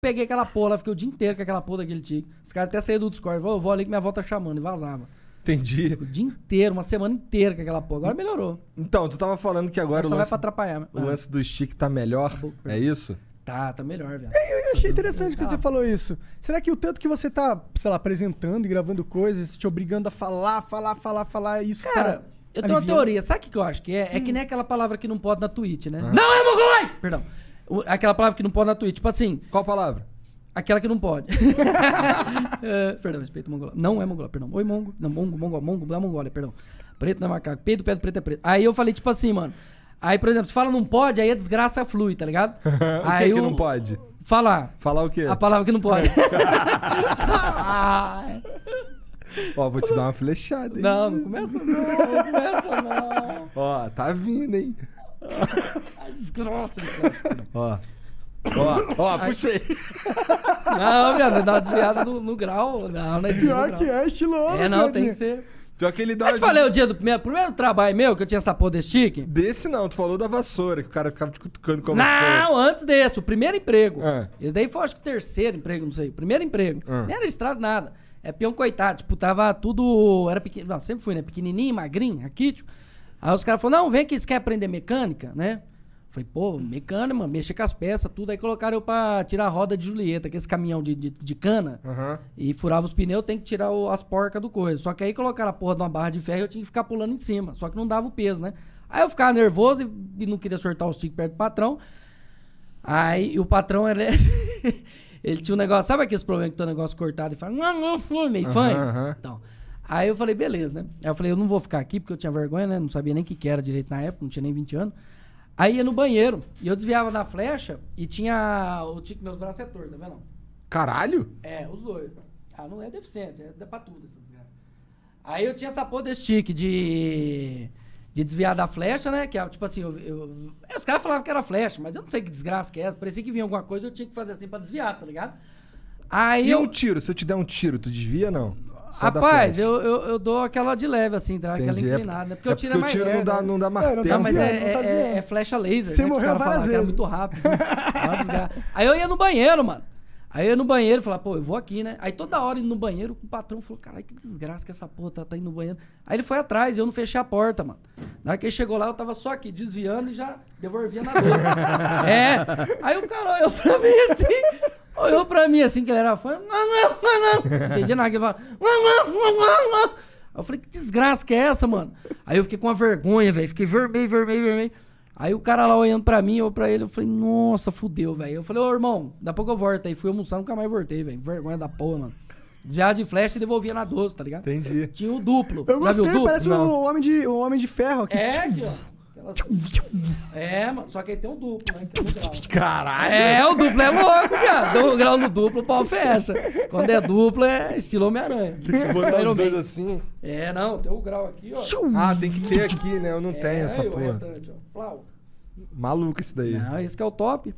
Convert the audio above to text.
Peguei aquela porra, fiquei o dia inteiro com aquela porra daquele tique. Os caras até saíram do Discord. Vou, vou ali que minha avó tá chamando e vazava. Entendi. O dia inteiro, uma semana inteira com aquela porra. Agora melhorou. Então, tu tava falando que agora Só o lance, vai pra atrapalhar. Né? o lance do stick tá melhor, tá é isso? Tá, tá melhor, velho. É, eu, eu achei tá interessante que tá. você falou isso. Será que o tanto que você tá, sei lá, apresentando e gravando coisas, te obrigando a falar, falar, falar, falar, isso Cara, tá eu tenho aliviando? uma teoria. Sabe o que eu acho que é? É que hum. nem aquela palavra que não pode na Twitch, né? Não é mongoloide! Perdão. Aquela palavra que não pode na Twitch. Tipo assim. Qual palavra? Aquela que não pode. é, perdão, respeito mongolá. Não é mongola perdão. Oi, mongo. Não, mongo, mongo, mongo da é Mongólia, perdão. Preto não é macaco. Peito, pedro, preto é preto. Aí eu falei, tipo assim, mano. Aí, por exemplo, se fala não pode, aí a desgraça flui, tá ligado? o aí que, que eu... não pode? Falar. Falar o quê? A palavra que não pode. Ó, vou te dar uma flechada, hein? Não, não começa não, não começa não. Ó, tá vindo, hein? desgraça. Ó. Ó, ó, puxei. Não, viado, dá uma desviada no, no grau. Não, não é Pior que é estiloso. É, não, tem que ser. Pior que ele dá. Eu te falei o dia do primeiro, primeiro trabalho meu que eu tinha essa porra desse chique? Desse não, tu falou da vassoura, que o cara ficava te cutucando com a vassoura. Não, antes desse, o primeiro emprego. É. Esse daí foi acho que o terceiro emprego, não sei. O primeiro emprego. É. Nem era estrado nada. É peão coitado, tipo, tava tudo. Era pequeno. Não, sempre fui, né? Pequenininho, magrinho, aqui, tipo. Aí os caras falaram: não, vem que você quer aprender mecânica, né? Falei, pô, mecânico, mexer com as peças, tudo. Aí colocaram eu pra tirar a roda de Julieta, que é esse caminhão de, de, de cana. Uhum. E furava os pneus, tem que tirar o, as porcas do coisa. Só que aí colocaram a porra de uma barra de ferro e eu tinha que ficar pulando em cima. Só que não dava o peso, né? Aí eu ficava nervoso e, e não queria soltar o stick perto do patrão. Aí o patrão, ele, é ele tinha um negócio... Sabe aqueles problemas que tem um negócio cortado e fala... Não, não, não, meio uhum, Então... Aí eu falei, beleza, né? Aí eu falei, eu não vou ficar aqui porque eu tinha vergonha, né? Não sabia nem o que, que era direito na época, não tinha nem 20 anos. Aí ia no banheiro. E eu desviava da flecha e tinha. O tique meus braços é torto, tá vendo? Caralho? É, os dois. Ah, não é deficiente, é, é pra tudo essa desgraça. Aí eu tinha essa porra desse tique de. De desviar da flecha, né? Que é tipo assim, eu, eu, é, os caras falavam que era flecha, mas eu não sei que desgraça que é. Parecia que vinha alguma coisa, eu tinha que fazer assim pra desviar, tá ligado? Aí e eu... um tiro? Se eu te der um tiro, tu desvia não? Só Rapaz, eu, eu, eu, dou aquela de leve, assim, dá aquela é inclinada. porque, é porque eu é tiro é mais tiro não, dá, né? não dá mais É, não, mas é, flecha laser, Você né? Morreu é várias vezes. muito rápido. Né? Aí eu ia no banheiro, mano. Aí eu ia no banheiro, falava, pô, eu vou aqui, né? Aí toda hora indo no banheiro, o patrão falou, caralho, que desgraça que essa porra tá, tá indo no banheiro. Aí ele foi atrás, eu não fechei a porta, mano. Na hora que ele chegou lá, eu tava só aqui, desviando e já devolvia na dor. é. Aí o cara eu falei assim, olhou pra mim assim, que ele era fã. Entendi nada, que ele falava. eu falei, que desgraça que é essa, mano? Aí eu fiquei com uma vergonha, velho. Fiquei vermelho, vermelho, vermelho. Aí o cara lá olhando pra mim, ou pra ele, eu falei, nossa, fudeu, velho. Eu falei, ô irmão, da pouco eu volto. Aí fui almoçar, nunca mais voltei, velho. Vergonha da porra, mano. já de flecha e devolvia na 12, tá ligado? Entendi. Tinha o duplo. Eu gostei, o duplo? parece um homem, de, um homem de ferro aqui. É, aqui, ó. É, mano, só que aí tem o duplo, né? Que é o grau. Caralho! É, o duplo é louco, cara. Deu o grau no duplo, o pau fecha. Quando é duplo, é estilo Homem-Aranha. Tem que botar os dois assim. É, não, tem o grau aqui, ó. Ah, tem que ter aqui, né? Eu não é, tenho essa aí, porra. Maluco isso daí. Não, esse que é o top.